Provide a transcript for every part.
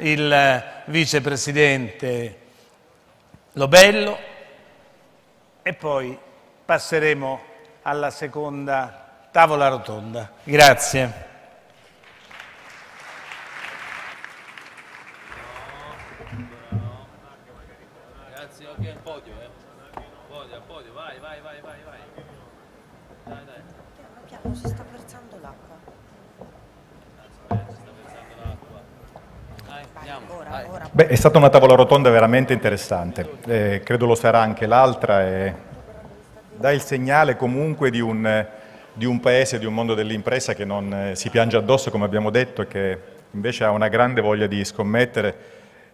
il vicepresidente Lobello e poi passeremo alla seconda tavola rotonda. Grazie. Eh. vai, vai, vai, vai, vai. Dai, dai. Beh, è stata una tavola rotonda veramente interessante, eh, credo lo sarà anche l'altra e eh, dà il segnale comunque di un, di un paese, di un mondo dell'impresa che non eh, si piange addosso come abbiamo detto e che invece ha una grande voglia di scommettere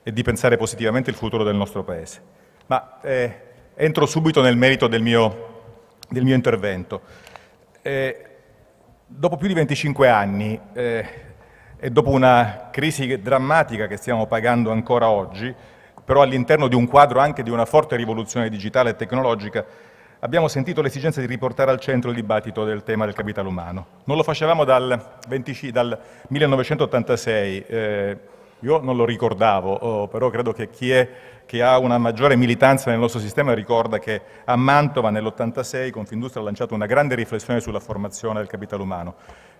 e di pensare positivamente il futuro del nostro paese. Ma eh, entro subito nel merito del mio, del mio intervento. Eh, dopo più di 25 anni e dopo una crisi drammatica che stiamo pagando ancora oggi, però all'interno di un quadro anche di una forte rivoluzione digitale e tecnologica, abbiamo sentito l'esigenza di riportare al centro il dibattito del tema del capitale umano. Non lo facevamo dal, 20, dal 1986, eh, io non lo ricordavo, oh, però credo che chi è, che ha una maggiore militanza nel nostro sistema ricorda che a Mantova nell'86 Confindustria ha lanciato una grande riflessione sulla formazione del capitale umano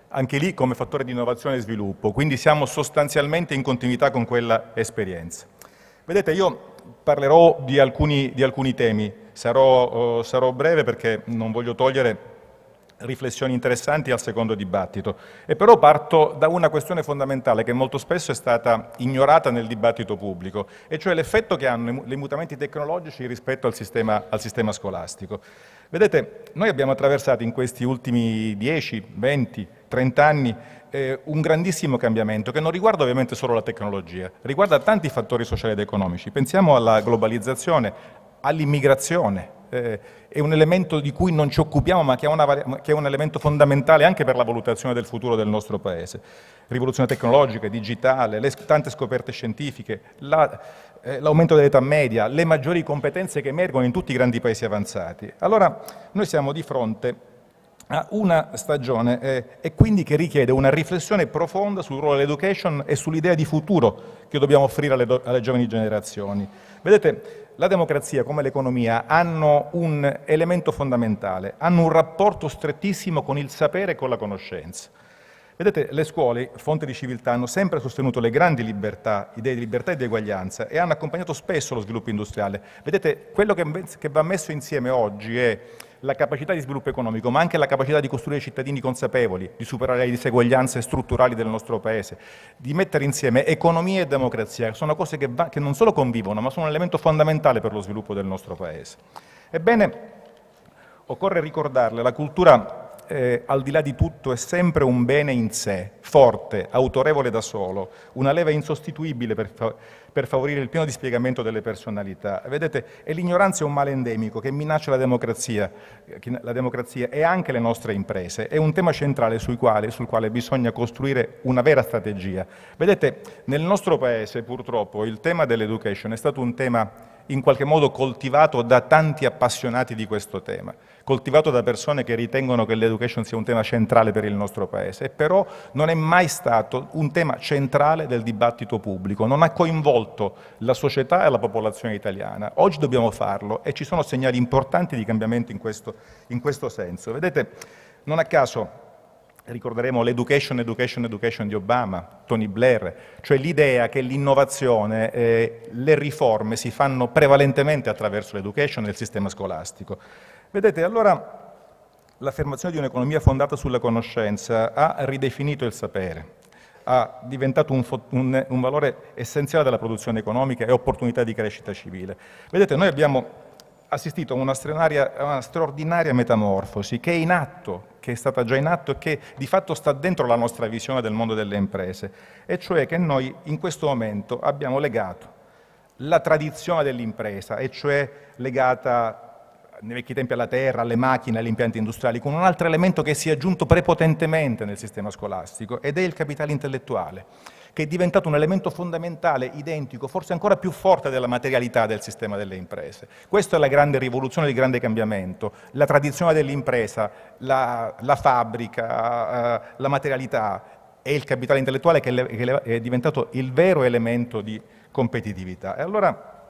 anche lì come fattore di innovazione e sviluppo, quindi siamo sostanzialmente in continuità con quella esperienza. Vedete, io parlerò di alcuni, di alcuni temi, sarò, eh, sarò, breve perché non voglio togliere riflessioni interessanti al secondo dibattito, e però parto da una questione fondamentale che molto spesso è stata ignorata nel dibattito pubblico, e cioè l'effetto che hanno i mutamenti tecnologici rispetto al sistema, al sistema scolastico. Vedete, noi abbiamo attraversato in questi ultimi 10, 20, 30 anni, eh, un grandissimo cambiamento che non riguarda ovviamente solo la tecnologia, riguarda tanti fattori sociali ed economici. Pensiamo alla globalizzazione, all'immigrazione, eh, è un elemento di cui non ci occupiamo ma che, una, che, è un elemento fondamentale anche per la valutazione del futuro del nostro Paese. Rivoluzione tecnologica, digitale, le, tante scoperte scientifiche, la, eh, l'aumento dell'età media, le maggiori competenze che emergono in tutti i grandi paesi avanzati. Allora noi siamo di fronte a una stagione eh, e quindi che richiede una riflessione profonda sul ruolo dell'education e sull'idea di futuro che dobbiamo offrire alle, do alle giovani generazioni. Vedete, la democrazia come l'economia hanno un elemento fondamentale, hanno un rapporto strettissimo con il sapere e con la conoscenza. Vedete, le scuole, fonte di civiltà, hanno sempre sostenuto le grandi libertà, idee di libertà e di eguaglianza e hanno accompagnato spesso lo sviluppo industriale. Vedete, quello che, che va messo insieme oggi è la capacità di sviluppo economico, ma anche la capacità di costruire cittadini consapevoli, di superare le diseguaglianze strutturali del nostro Paese, di mettere insieme economia e democrazia, sono cose che, va, che non solo convivono, ma sono un elemento fondamentale per lo sviluppo del nostro Paese. Ebbene, occorre ricordarle la cultura eh, al di là di tutto, è sempre un bene in sé, forte, autorevole da solo, una leva insostituibile per, fa- per favorire il pieno dispiegamento delle personalità. Vedete, l'ignoranza è un male endemico che minaccia la democrazia, eh, la democrazia e anche le nostre imprese. È un tema centrale sul quale, sul quale bisogna costruire una vera strategia. Vedete, nel nostro Paese purtroppo il tema dell'education è stato un tema in qualche modo coltivato da tanti appassionati di questo tema coltivato da persone che ritengono che l'education sia un tema centrale per il nostro Paese, però non è mai stato un tema centrale del dibattito pubblico, non ha coinvolto la società e la popolazione italiana. Oggi dobbiamo farlo e ci sono segnali importanti di cambiamento in questo, in questo senso. Vedete, non a caso ricorderemo l'education, education, education di Obama, Tony Blair, cioè l'idea che l'innovazione, eh, le riforme si fanno prevalentemente attraverso l'education e il sistema scolastico. Vedete, allora l'affermazione di un'economia fondata sulla conoscenza ha ridefinito il sapere, ha diventato un, un, un valore essenziale della produzione economica e opportunità di crescita civile. Vedete, noi abbiamo assistito a una, a una, straordinaria metamorfosi che è in atto, che è stata già in atto e che di fatto sta dentro la nostra visione del mondo delle imprese, e cioè che noi in questo momento abbiamo legato la tradizione dell'impresa, e cioè legata nei vecchi tempi alla terra, alle macchine, agli impianti industriali, con un altro elemento che si è aggiunto prepotentemente nel sistema scolastico ed è il capitale intellettuale, che è diventato un elemento fondamentale, identico, forse ancora più forte della materialità del sistema delle imprese. Questa è la grande rivoluzione, il grande cambiamento, la tradizione dell'impresa, la, la fabbrica, eh, la materialità e il capitale intellettuale che è diventato il vero elemento di competitività. E allora,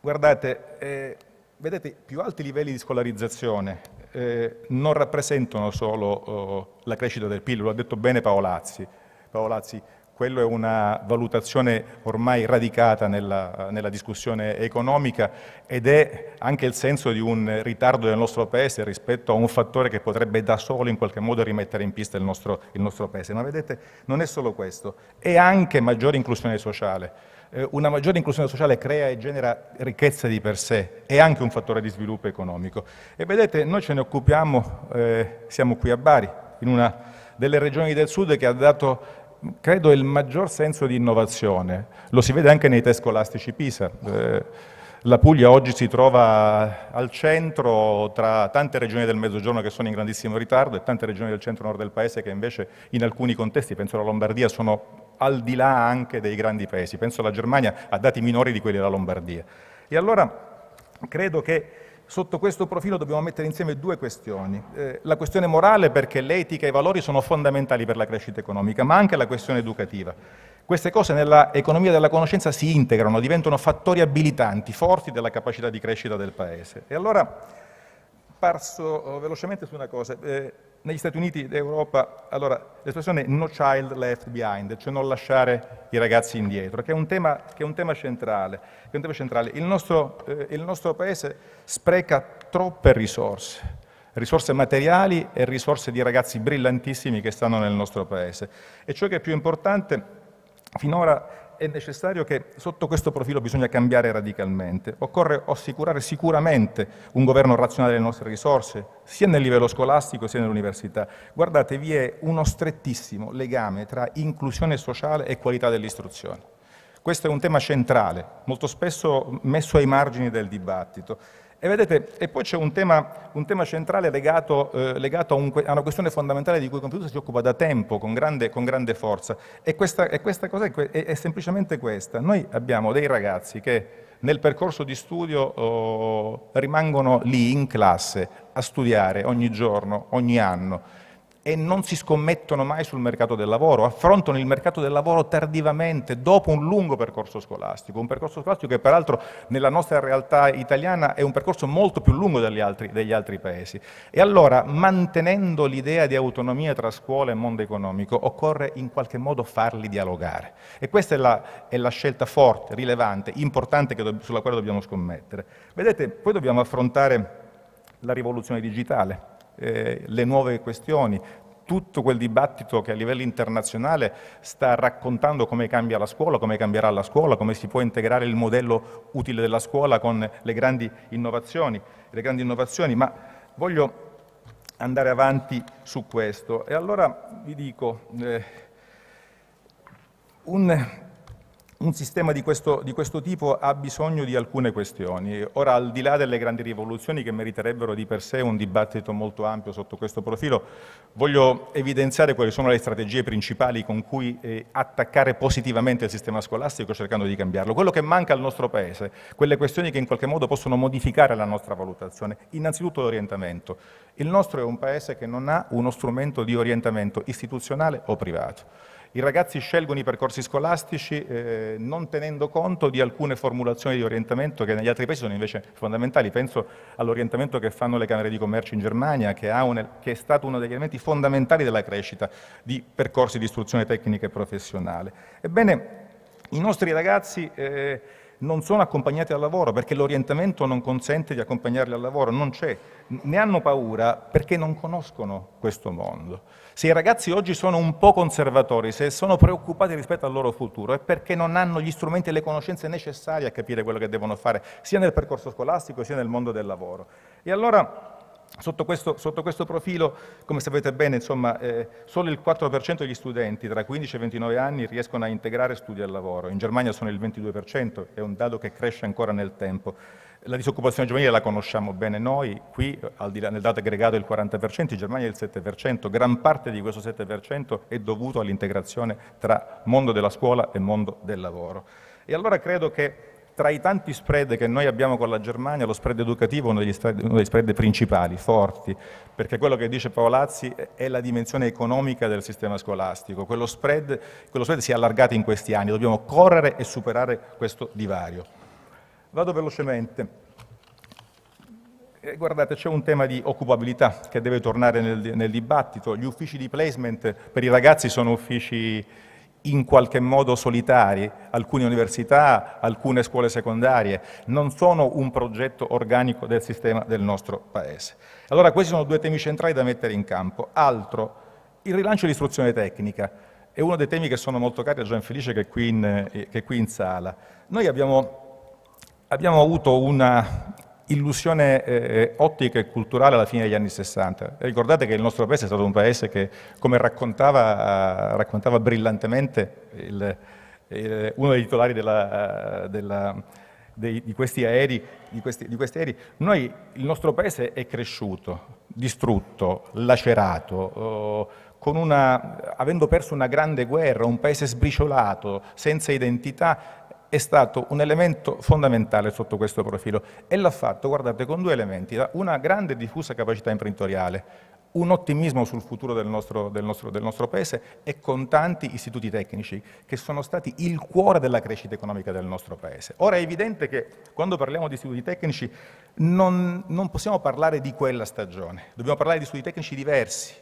guardate, eh, Vedete, più alti livelli di scolarizzazione eh, non rappresentano solo oh, la crescita del PIL, lo ha detto bene Paolazzi. Paolazzi quello è una valutazione ormai radicata nella, nella, discussione economica ed è anche il senso di un ritardo del nostro Paese rispetto a un fattore che potrebbe da solo in qualche modo rimettere in pista il nostro, il nostro Paese. Ma vedete, non è solo questo, è anche maggiore inclusione sociale. Eh, una maggiore inclusione sociale crea e genera ricchezza di per sé, è anche un fattore di sviluppo economico. E vedete, noi ce ne occupiamo, eh, siamo qui a Bari, in una delle regioni del sud che ha dato credo, è il maggior senso di innovazione. Lo si vede anche nei test scolastici PISA. Eh, la Puglia oggi si trova al centro tra tante regioni del Mezzogiorno che sono in grandissimo ritardo e tante regioni del centro-nord del Paese che invece in alcuni contesti, penso alla Lombardia, sono al di là anche dei grandi paesi. Penso alla Germania ha dati minori di quelli della Lombardia. E allora credo che Sotto questo profilo dobbiamo mettere insieme due questioni. Eh, la questione morale perché l'etica e i valori sono fondamentali per la crescita economica, ma anche la questione educativa. Queste cose nella economia della conoscenza si integrano, diventano fattori abilitanti, forti della capacità di crescita del Paese. E allora, parso eh, velocemente su una cosa, eh, negli Stati Uniti d'Europa, allora, l'espressione no child left behind, cioè non lasciare i ragazzi indietro, che è un tema, che è un tema, centrale, è un tema centrale. Il, nostro, eh, il nostro Paese spreca troppe risorse, risorse materiali e risorse di ragazzi brillantissimi che stanno nel nostro Paese. E ciò che è più importante, finora è necessario che sotto questo profilo bisogna cambiare radicalmente. Occorre assicurare sicuramente un governo razionale delle nostre risorse, sia nel livello scolastico sia nell'università. Guardate, vi è uno strettissimo legame tra inclusione sociale e qualità dell'istruzione. Questo è un tema centrale, molto spesso messo ai margini del dibattito. E, vedete, e poi c'è un tema, un tema centrale legato, eh, legato a, un, a, una questione fondamentale di cui il Computer si occupa da tempo, con grande, con grande forza, e questa, e questa cosa è, è, è, semplicemente questa. Noi abbiamo dei ragazzi che nel percorso di studio oh, rimangono lì in classe a studiare ogni giorno, ogni anno, e non si scommettono mai sul mercato del lavoro, affrontano il mercato del lavoro tardivamente, dopo un lungo percorso scolastico, un percorso scolastico che peraltro nella nostra realtà italiana è un percorso molto più lungo degli altri, degli altri paesi. E allora, mantenendo l'idea di autonomia tra scuola e mondo economico, occorre in qualche modo farli dialogare. E questa è la, è la scelta forte, rilevante, importante sulla quale dobbiamo scommettere. Vedete, poi dobbiamo affrontare la rivoluzione digitale eh, le nuove questioni, tutto quel dibattito che a livello internazionale sta raccontando come cambia la scuola, come cambierà la scuola, come si può integrare il modello utile della scuola con le grandi innovazioni, le grandi innovazioni. ma voglio andare avanti su questo. E allora vi dico, eh, un, un sistema di questo, di questo, tipo ha bisogno di alcune questioni. Ora, al di là delle grandi rivoluzioni che meriterebbero di per sé un dibattito molto ampio sotto questo profilo, voglio evidenziare quali sono le strategie principali con cui eh, attaccare positivamente il sistema scolastico cercando di cambiarlo. Quello che manca al nostro Paese, quelle questioni che in qualche modo possono modificare la nostra valutazione, innanzitutto l'orientamento. Il nostro è un Paese che non ha uno strumento di orientamento istituzionale o privato i ragazzi scelgono i percorsi scolastici eh, non tenendo conto di alcune formulazioni di orientamento che negli altri paesi sono invece fondamentali. Penso all'orientamento che fanno le camere di commercio in Germania, che, un, che è stato uno degli elementi fondamentali della crescita di percorsi di istruzione tecnica e professionale. Ebbene, i nostri ragazzi... Eh, non sono accompagnati al lavoro perché l'orientamento non consente di accompagnarli al lavoro, non c'è. Ne hanno paura perché non conoscono questo mondo. Se i ragazzi oggi sono un po' conservatori, se sono preoccupati rispetto al loro futuro, è perché non hanno gli strumenti e le conoscenze necessarie a capire quello che devono fare, sia nel percorso scolastico sia nel mondo del lavoro. E allora Sotto questo, sotto questo, profilo, come sapete bene, insomma, eh, solo il 4% degli studenti tra 15 e 29 anni riescono a integrare studi al lavoro. In Germania sono il 22%, è un dato che cresce ancora nel tempo. La disoccupazione giovanile la conosciamo bene noi, qui al di là, nel dato aggregato è il 40%, in Germania è il 7%, gran parte di questo 7% è dovuto all'integrazione tra mondo della scuola e mondo del lavoro. E allora credo che tra i tanti spread che noi abbiamo con la Germania, lo spread educativo è uno degli spread, uno degli spread principali, forti, perché quello che dice Paolazzi è la dimensione economica del sistema scolastico. Quello spread, quello spread si è allargato in questi anni, dobbiamo correre e superare questo divario. Vado velocemente. Eh, guardate, c'è un tema di occupabilità che deve tornare nel, nel dibattito. Gli uffici di placement per i ragazzi sono uffici in qualche modo solitari, alcune università, alcune scuole secondarie, non sono un progetto organico del sistema del nostro Paese. Allora questi sono due temi centrali da mettere in campo. Altro, il rilancio dell'istruzione tecnica è uno dei temi che sono molto cari a Gian Felice che è qui in, eh, che è qui in sala. Noi abbiamo, abbiamo avuto una, illusione eh, eh, ottica e culturale alla fine degli anni 60. Ricordate che il nostro paese è stato un paese che, come raccontava, raccontava brillantemente il, il, uno dei titolari della, della, dei, di, questi aerei, di, questi, di questi aerei, noi, il nostro paese è cresciuto, distrutto, lacerato, oh, una, avendo perso una grande guerra, un paese sbriciolato, senza identità, è stato un elemento fondamentale sotto questo profilo e l'ha fatto, guardate, con due elementi, una grande e diffusa capacità imprenditoriale, un ottimismo sul futuro del nostro, del, nostro, del nostro, Paese e con tanti istituti tecnici che sono stati il cuore della crescita economica del nostro Paese. Ora è evidente che quando parliamo di istituti tecnici non, non possiamo parlare di quella stagione, dobbiamo parlare di istituti tecnici diversi,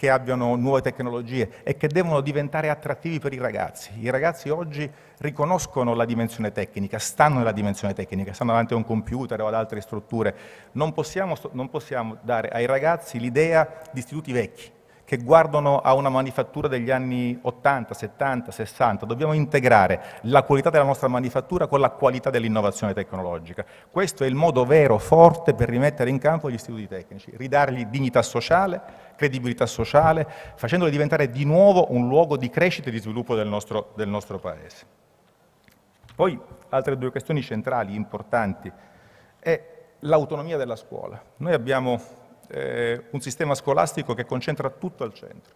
che abbiano nuove tecnologie e che devono diventare attrattivi per i ragazzi. I ragazzi oggi riconoscono la dimensione tecnica, stanno nella dimensione tecnica, stanno davanti a un computer o ad altre strutture. Non possiamo, non possiamo dare ai ragazzi l'idea di istituti vecchi, che guardano a una manifattura degli anni 80, 70, 60. Dobbiamo integrare la qualità della nostra manifattura con la qualità dell'innovazione tecnologica. Questo è il modo vero, forte, per rimettere in campo gli istituti tecnici, ridargli dignità sociale, credibilità sociale, facendoli diventare di nuovo un luogo di crescita e di sviluppo del nostro, del nostro Paese. Poi altre due questioni centrali, importanti, è l'autonomia della scuola. Noi abbiamo eh, un sistema scolastico che concentra tutto al centro.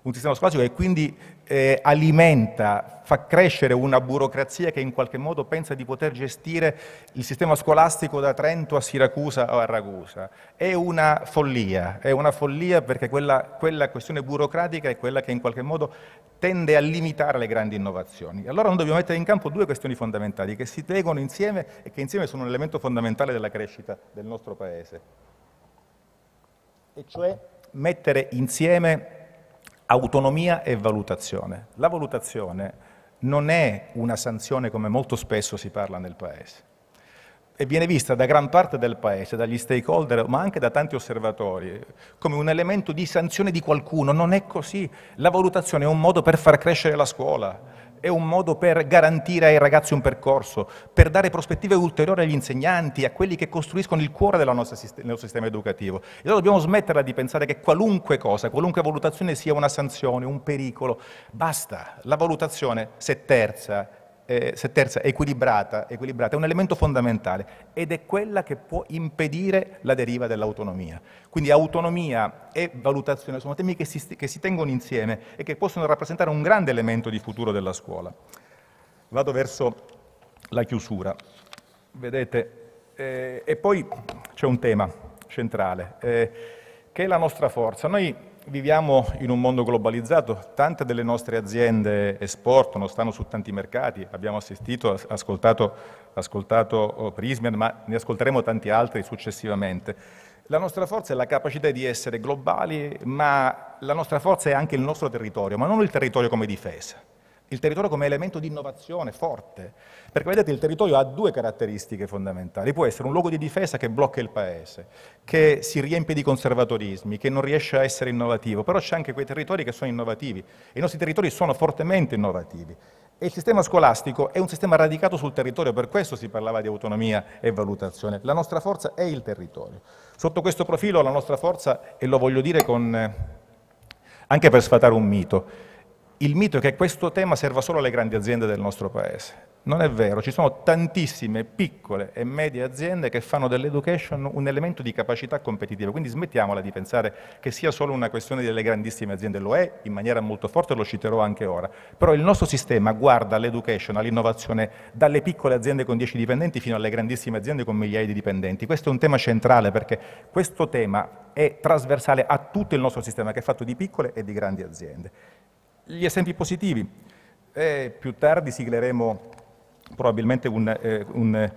Un sistema scolastico che quindi eh, alimenta, fa crescere una burocrazia che in qualche modo pensa di poter gestire il sistema scolastico da Trento a Siracusa o a Ragusa. È una follia, è una follia perché quella, quella questione burocratica è quella che in qualche modo tende a limitare le grandi innovazioni. Allora noi dobbiamo mettere in campo due questioni fondamentali che si tengono insieme e che insieme sono un elemento fondamentale della crescita del nostro Paese e cioè mettere insieme autonomia e valutazione. La valutazione non è una sanzione come molto spesso si parla nel Paese e viene vista da gran parte del Paese, dagli stakeholder, ma anche da tanti osservatori, come un elemento di sanzione di qualcuno. Non è così. La valutazione è un modo per far crescere la scuola, è un modo per garantire ai ragazzi un percorso, per dare prospettive ulteriori agli insegnanti, a quelli che costruiscono il cuore del nostro sistema educativo. E allora dobbiamo smetterla di pensare che qualunque cosa, qualunque valutazione sia una sanzione, un pericolo. Basta, la valutazione, se terza, eh, terza equilibrata, equilibrata, è un elemento fondamentale ed è quella che può impedire la deriva dell'autonomia. Quindi autonomia e valutazione sono temi che si, che si tengono insieme e che possono rappresentare un grande elemento di futuro della scuola. Vado verso la chiusura. Vedete, eh, e poi c'è un tema centrale, eh, che è la nostra forza. Noi viviamo in un mondo globalizzato, tante delle nostre aziende esportano, stanno su tanti mercati, abbiamo assistito, ascoltato, ascoltato oh, Prismian, ma ne ascolteremo tanti altri successivamente. La nostra forza è la capacità di essere globali, ma la nostra forza è anche il nostro territorio, ma non il territorio come difesa il territorio come elemento di innovazione forte, perché vedete il territorio ha due caratteristiche fondamentali, può essere un luogo di difesa che blocca il paese, che si riempie di conservatorismi, che non riesce a essere innovativo, però c'è anche quei territori che sono innovativi e i nostri territori sono fortemente innovativi. E il sistema scolastico è un sistema radicato sul territorio, per questo si parlava di autonomia e valutazione. La nostra forza è il territorio. Sotto questo profilo la nostra forza, e lo voglio dire con, eh, anche per sfatare un mito, il mito è che questo tema serva solo alle grandi aziende del nostro paese. Non è vero, ci sono tantissime piccole e medie aziende che fanno dell'education un elemento di capacità competitiva, quindi smettiamola di pensare che sia solo una questione delle grandissime aziende, lo è in maniera molto forte, lo citerò anche ora, però il nostro sistema guarda all'education, all'innovazione, dalle piccole aziende con 10 dipendenti fino alle grandissime aziende con migliaia di dipendenti. Questo è un tema centrale perché questo tema è trasversale a tutto il nostro sistema che è fatto di piccole e di grandi aziende. Gli esempi positivi. E più tardi sigleremo probabilmente un, eh, un,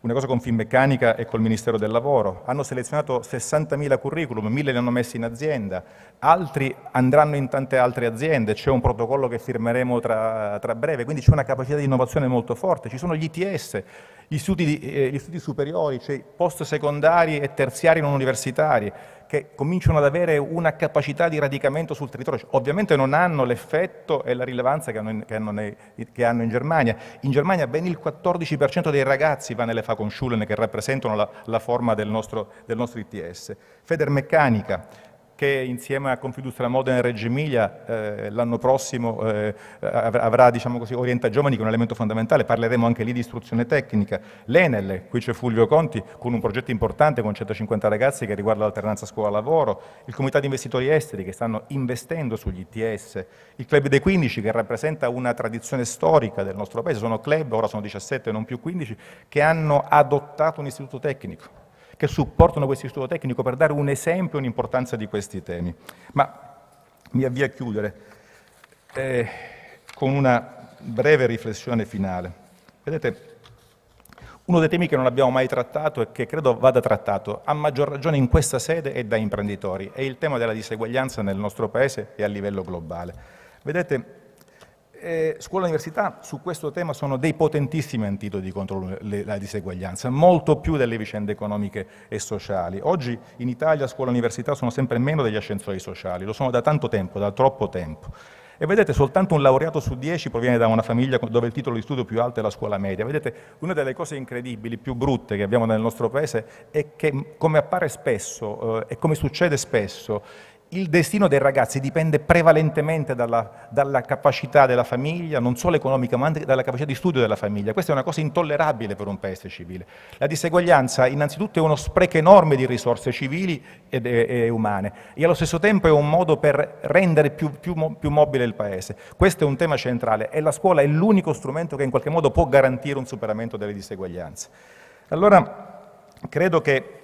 una cosa con Finmeccanica e col Ministero del Lavoro. Hanno selezionato 60.000 curriculum, 1.000 li hanno messi in azienda, altri andranno in tante altre aziende, c'è un protocollo che firmeremo tra, tra breve, quindi c'è una capacità di innovazione molto forte. Ci sono gli ITS, gli studi, eh, gli studi superiori, cioè post secondari e terziari non universitari, che cominciano ad avere una capacità di radicamento sul territorio. Cioè, ovviamente non hanno l'effetto e la rilevanza che hanno, in, che hanno, nei, che hanno in Germania. In Germania ben il 14% dei ragazzi va nelle Fachhochschulen che rappresentano la, la forma del nostro, del nostro ITS. Federmeccanica, che insieme a Confindustria Modena e Reggio Emilia eh, l'anno prossimo eh, avrà diciamo così, Orienta Giovani che è un elemento fondamentale, parleremo anche lì di istruzione tecnica. L'Enel, qui c'è Fulvio Conti con un progetto importante con 150 ragazzi che riguarda l'alternanza scuola-lavoro, il Comitato di Investitori Esteri che stanno investendo sugli ITS, il Club dei 15 che rappresenta una tradizione storica del nostro paese, sono club, ora sono 17 non più 15, che hanno adottato un istituto tecnico che supportano questo istituto tecnico per dare un esempio e un'importanza di questi temi. Ma mi avvio a chiudere eh, con una breve riflessione finale. Vedete, uno dei temi che non abbiamo mai trattato e che credo vada trattato, a maggior ragione in questa sede e da imprenditori, è il tema della diseguaglianza nel nostro Paese e a livello globale. Vedete, eh, scuola e università su questo tema sono dei potentissimi antidoti contro le, la diseguaglianza, molto più delle vicende economiche e sociali. Oggi in Italia scuola e università sono sempre meno degli ascensori sociali, lo sono da tanto tempo, da troppo tempo. E vedete, soltanto un laureato su dieci proviene da una famiglia dove il titolo di studio più alto è la scuola media. Vedete, una delle cose incredibili, più brutte che abbiamo nel nostro paese è che, come appare spesso eh, e come succede spesso, il destino dei ragazzi dipende prevalentemente dalla, dalla, capacità della famiglia, non solo economica, ma anche dalla capacità di studio della famiglia. Questa è una cosa intollerabile per un paese civile. La diseguaglianza innanzitutto è uno spreco enorme di risorse civili e, e, e, umane e allo stesso tempo è un modo per rendere più, più, più mobile il paese. Questo è un tema centrale e la scuola è l'unico strumento che in qualche modo può garantire un superamento delle diseguaglianze. Allora, credo che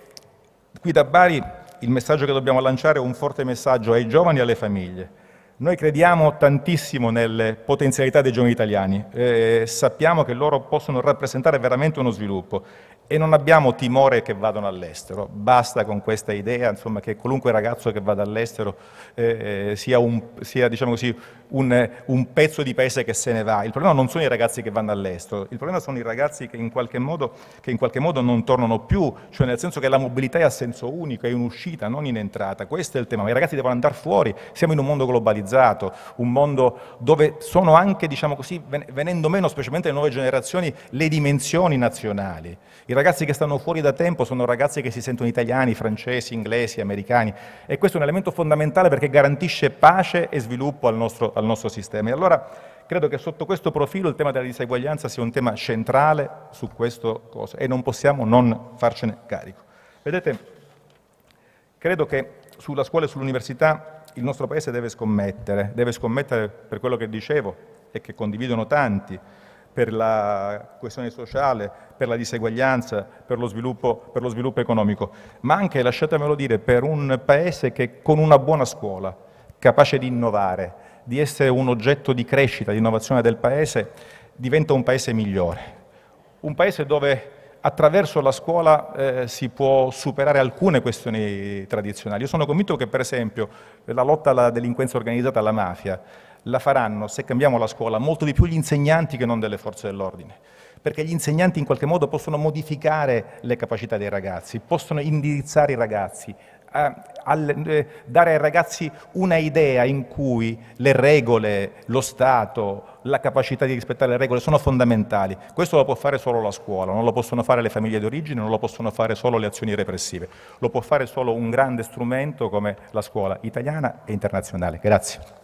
qui da Bari il messaggio che dobbiamo lanciare è un forte messaggio ai giovani e alle famiglie. Noi crediamo tantissimo nelle potenzialità dei giovani italiani, eh, sappiamo che loro possono rappresentare veramente uno sviluppo e non abbiamo timore che vadano all'estero, basta con questa idea insomma, che qualunque ragazzo che vada all'estero eh, eh sia, un, sia diciamo così, un, un, pezzo di paese che se ne va. Il problema non sono i ragazzi che vanno all'estero, il problema sono i ragazzi che in qualche modo, in qualche modo non tornano più, cioè nel senso che la mobilità è a senso unico, è in uscita, non in entrata. Questo è il tema. Ma i ragazzi devono andare fuori, siamo in un mondo globalizzato, un mondo dove sono anche, diciamo così, venendo meno, specialmente le nuove generazioni, le dimensioni nazionali. I ragazzi che stanno fuori da tempo sono ragazzi che si sentono italiani, francesi, inglesi, americani e questo è un elemento fondamentale perché garantisce pace e sviluppo al nostro, al nostro sistema. E allora credo che sotto questo profilo il tema della diseguaglianza sia un tema centrale su questo cosa e non possiamo non farcene carico. Vedete, credo che sulla scuola e sull'università il nostro Paese deve scommettere, deve scommettere per quello che dicevo e che condividono tanti, per la questione sociale, per la diseguaglianza, per lo, sviluppo, per lo sviluppo, economico, ma anche, lasciatemelo dire, per un paese che con una buona scuola, capace di innovare, di essere un oggetto di crescita, di innovazione del Paese, diventa un Paese migliore. Un Paese dove attraverso la scuola eh, si può superare alcune questioni tradizionali. Io sono convinto che, per esempio, la lotta alla delinquenza organizzata, alla mafia, la faranno, se cambiamo la scuola, molto di più gli insegnanti che non delle forze dell'ordine. Perché gli insegnanti in qualche modo possono modificare le capacità dei ragazzi, possono indirizzare i ragazzi, eh, al, eh, dare ai ragazzi una idea in cui le regole, lo Stato, la capacità di rispettare le regole sono fondamentali. Questo lo può fare solo la scuola, non lo possono fare le famiglie d'origine, non lo possono fare solo le azioni repressive, lo può fare solo un grande strumento come la scuola italiana e internazionale. Grazie.